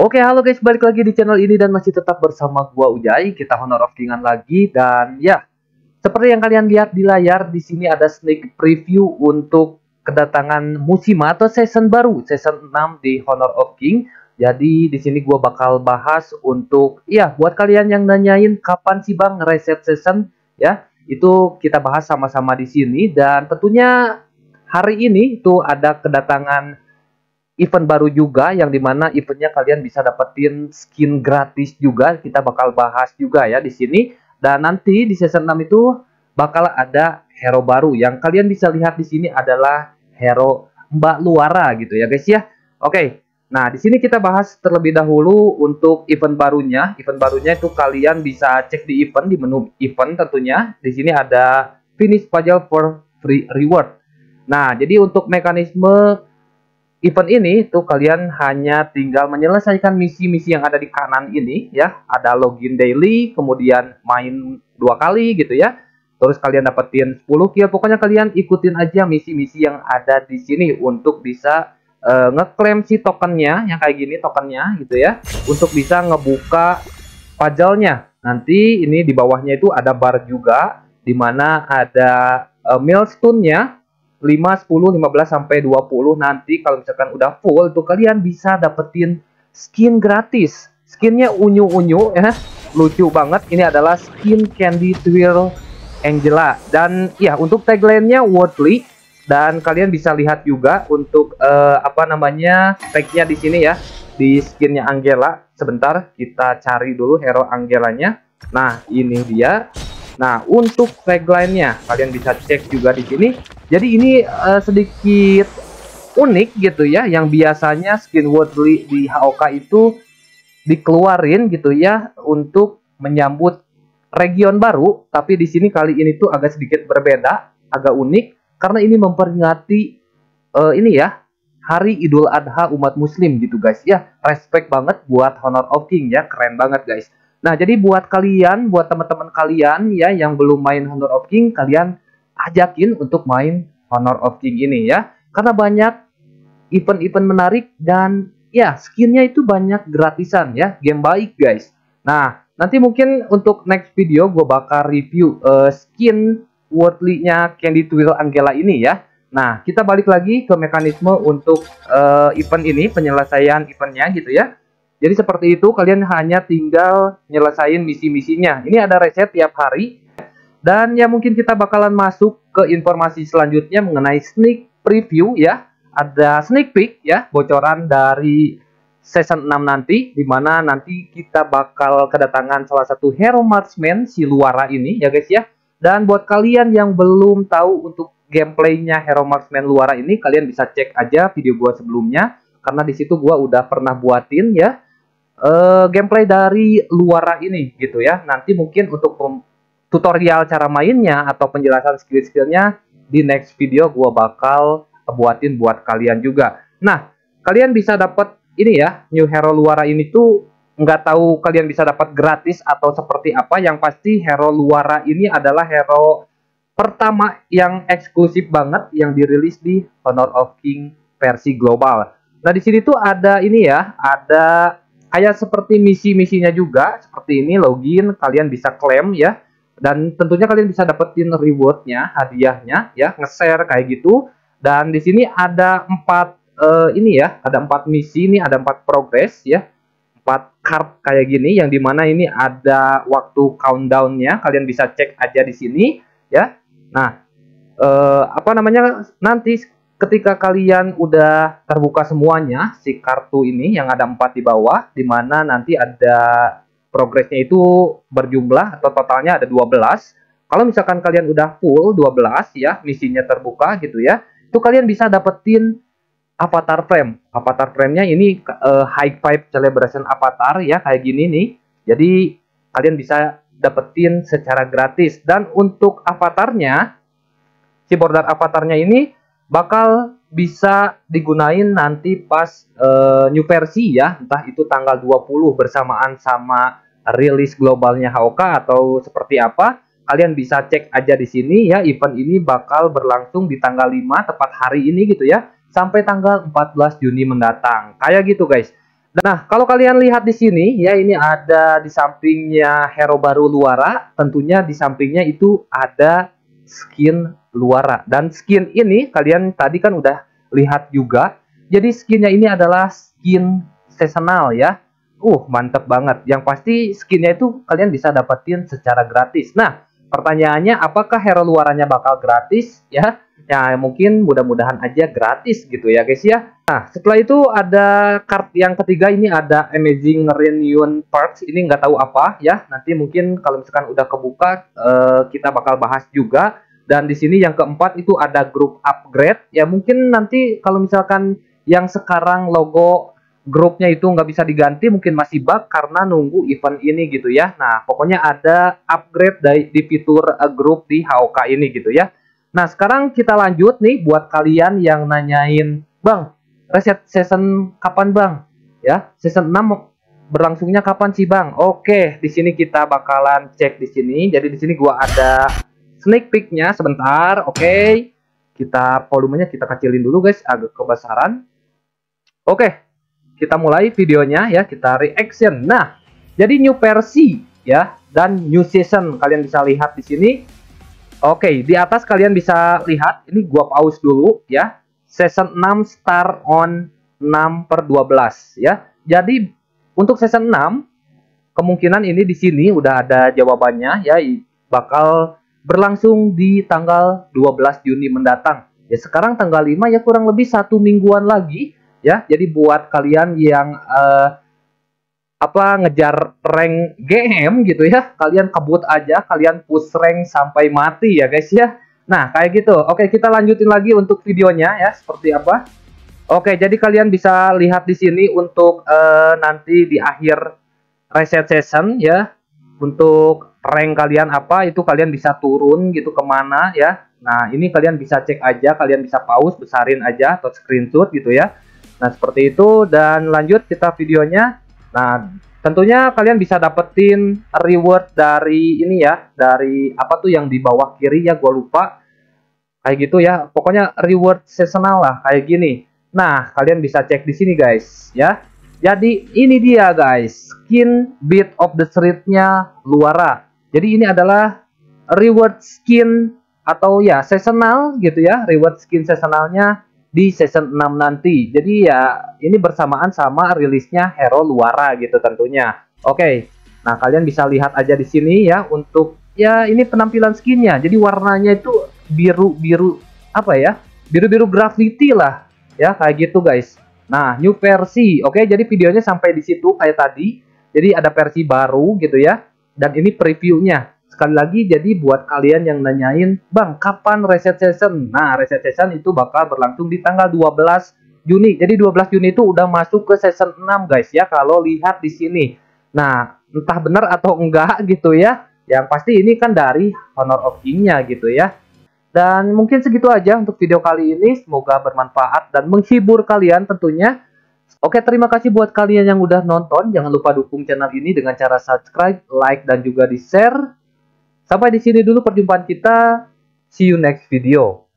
Oke, halo guys, balik lagi di channel ini dan masih tetap bersama gua Ujai. Kita Honor of Kingan lagi dan ya, seperti yang kalian lihat di layar di sini ada sneak preview untuk kedatangan musim atau season baru, season 6 di Honor of King. Jadi di sini gua bakal bahas untuk ya buat kalian yang nanyain kapan sih Bang reset season ya. Itu kita bahas sama-sama di sini dan tentunya hari ini tuh ada kedatangan event baru juga yang dimana eventnya kalian bisa dapetin skin gratis juga kita bakal bahas juga ya di sini dan nanti di season 6 itu bakal ada hero baru yang kalian bisa lihat di sini adalah hero Mbak Luara gitu ya guys ya oke nah di sini kita bahas terlebih dahulu untuk event barunya event barunya itu kalian bisa cek di event di menu event tentunya di sini ada finish puzzle for free reward nah jadi untuk mekanisme event ini tuh kalian hanya tinggal menyelesaikan misi-misi yang ada di kanan ini ya. Ada login daily, kemudian main dua kali gitu ya. Terus kalian dapetin 10 kill. Pokoknya kalian ikutin aja misi-misi yang ada di sini untuk bisa uh, ngeklaim si tokennya yang kayak gini tokennya gitu ya. Untuk bisa ngebuka puzzle Nanti ini di bawahnya itu ada bar juga dimana ada uh, milestone-nya 5, 10, 15 sampai 20 nanti kalau misalkan udah full tuh kalian bisa dapetin skin gratis. Skinnya unyu-unyu ya. Lucu banget. Ini adalah skin Candy Twirl Angela dan ya untuk tagline-nya worldly dan kalian bisa lihat juga untuk uh, apa namanya tag-nya di sini ya di skinnya Angela. Sebentar kita cari dulu hero Angelanya. Nah, ini dia. Nah, untuk tagline-nya kalian bisa cek juga di sini jadi ini uh, sedikit unik gitu ya, yang biasanya skin worldly di HOK itu dikeluarin gitu ya untuk menyambut region baru, tapi di sini kali ini tuh agak sedikit berbeda, agak unik karena ini memperingati uh, ini ya Hari Idul Adha umat Muslim gitu guys ya respect banget buat Honor of King ya keren banget guys. Nah jadi buat kalian buat teman-teman kalian ya yang belum main Honor of King kalian ajakin untuk main Honor of King ini ya. Karena banyak event-event menarik dan ya skinnya itu banyak gratisan ya. Game baik guys. Nah nanti mungkin untuk next video gue bakal review uh, skin worldly-nya Candy Twill Angela ini ya. Nah kita balik lagi ke mekanisme untuk uh, event ini penyelesaian eventnya gitu ya. Jadi seperti itu kalian hanya tinggal nyelesain misi-misinya. Ini ada reset tiap hari dan ya mungkin kita bakalan masuk ke informasi selanjutnya mengenai sneak preview ya. Ada sneak peek ya, bocoran dari season 6 nanti Dimana nanti kita bakal kedatangan salah satu hero marksman si Luara ini ya guys ya. Dan buat kalian yang belum tahu untuk gameplaynya Hero Marksman Luara ini kalian bisa cek aja video gua sebelumnya karena disitu situ gua udah pernah buatin ya uh, gameplay dari Luara ini gitu ya. Nanti mungkin untuk tutorial cara mainnya atau penjelasan skill-skillnya di next video gue bakal buatin buat kalian juga. Nah, kalian bisa dapat ini ya, New Hero Luara ini tuh nggak tahu kalian bisa dapat gratis atau seperti apa. Yang pasti Hero Luara ini adalah hero pertama yang eksklusif banget yang dirilis di Honor of King versi global. Nah, di sini tuh ada ini ya, ada kayak seperti misi-misinya juga. Seperti ini login, kalian bisa klaim ya dan tentunya kalian bisa dapetin rewardnya hadiahnya ya nge-share kayak gitu dan di sini ada empat uh, ini ya ada empat misi ini ada empat progress ya empat card kayak gini yang dimana ini ada waktu countdownnya kalian bisa cek aja di sini ya nah uh, apa namanya nanti ketika kalian udah terbuka semuanya si kartu ini yang ada empat di bawah dimana nanti ada Progresnya itu berjumlah atau totalnya ada 12. Kalau misalkan kalian udah full 12 ya, misinya terbuka gitu ya. Itu kalian bisa dapetin avatar frame. Avatar frame-nya ini uh, high five celebration avatar ya kayak gini nih. Jadi kalian bisa dapetin secara gratis dan untuk avatarnya si border avatarnya ini bakal bisa digunain nanti pas uh, new versi ya, entah itu tanggal 20 bersamaan sama rilis globalnya HOK atau seperti apa. Kalian bisa cek aja di sini ya, event ini bakal berlangsung di tanggal 5 tepat hari ini gitu ya, sampai tanggal 14 Juni mendatang. Kayak gitu guys. Nah, kalau kalian lihat di sini, ya ini ada di sampingnya hero baru Luara, tentunya di sampingnya itu ada skin luara. Dan skin ini kalian tadi kan udah lihat juga. Jadi skinnya ini adalah skin seasonal ya. Uh, mantep banget. Yang pasti skinnya itu kalian bisa dapetin secara gratis. Nah, pertanyaannya apakah hero luarannya bakal gratis ya? Ya, mungkin mudah-mudahan aja gratis gitu ya guys ya. Nah, setelah itu ada card yang ketiga ini ada Amazing Reunion Perks. Ini nggak tahu apa ya. Nanti mungkin kalau misalkan udah kebuka, eh, kita bakal bahas juga. Dan di sini yang keempat itu ada grup upgrade. Ya mungkin nanti kalau misalkan yang sekarang logo grupnya itu nggak bisa diganti mungkin masih bug karena nunggu event ini gitu ya. Nah pokoknya ada upgrade dari di fitur eh, grup di HOK ini gitu ya. Nah sekarang kita lanjut nih buat kalian yang nanyain Bang reset season kapan bang? Ya season 6 berlangsungnya kapan sih bang? Oke, di sini kita bakalan cek di sini. Jadi di sini gua ada sneak peeknya sebentar, oke. Okay. Kita volumenya kita kecilin dulu guys, agak kebesaran. Oke, okay. kita mulai videonya ya, kita reaction. Nah, jadi new versi ya dan new season kalian bisa lihat di sini. Oke, okay, di atas kalian bisa lihat ini gua pause dulu ya. Season 6 start on 6 per 12 ya. Jadi untuk season 6 kemungkinan ini di sini udah ada jawabannya ya bakal berlangsung di tanggal 12 Juni mendatang. Ya sekarang tanggal 5 ya kurang lebih satu mingguan lagi ya. Jadi buat kalian yang uh, apa ngejar rank GM gitu ya, kalian kebut aja, kalian push rank sampai mati ya guys ya. Nah, kayak gitu. Oke, kita lanjutin lagi untuk videonya ya seperti apa. Oke, jadi kalian bisa lihat di sini untuk uh, nanti di akhir reset session ya untuk rank kalian apa itu kalian bisa turun gitu kemana ya nah ini kalian bisa cek aja kalian bisa pause besarin aja atau screenshot gitu ya nah seperti itu dan lanjut kita videonya nah tentunya kalian bisa dapetin reward dari ini ya dari apa tuh yang di bawah kiri ya gue lupa kayak gitu ya pokoknya reward seasonal lah kayak gini nah kalian bisa cek di sini guys ya jadi ini dia guys, skin beat of the streetnya nya Luara. Jadi ini adalah reward skin atau ya seasonal gitu ya, reward skin seasonalnya di season 6 nanti. Jadi ya ini bersamaan sama rilisnya Hero Luara gitu tentunya. Oke. Nah, kalian bisa lihat aja di sini ya untuk ya ini penampilan skinnya. Jadi warnanya itu biru-biru apa ya? Biru-biru graffiti lah ya kayak gitu guys. Nah, new versi. Oke, jadi videonya sampai di situ kayak tadi. Jadi ada versi baru gitu ya. Dan ini previewnya. Sekali lagi, jadi buat kalian yang nanyain, Bang, kapan reset session? Nah, reset session itu bakal berlangsung di tanggal 12 Juni. Jadi 12 Juni itu udah masuk ke session 6 guys ya, kalau lihat di sini. Nah, entah benar atau enggak gitu ya. Yang pasti ini kan dari Honor of King-nya gitu ya. Dan mungkin segitu aja untuk video kali ini. Semoga bermanfaat dan menghibur kalian tentunya. Oke, terima kasih buat kalian yang udah nonton. Jangan lupa dukung channel ini dengan cara subscribe, like, dan juga di-share. Sampai di sini dulu perjumpaan kita. See you next video.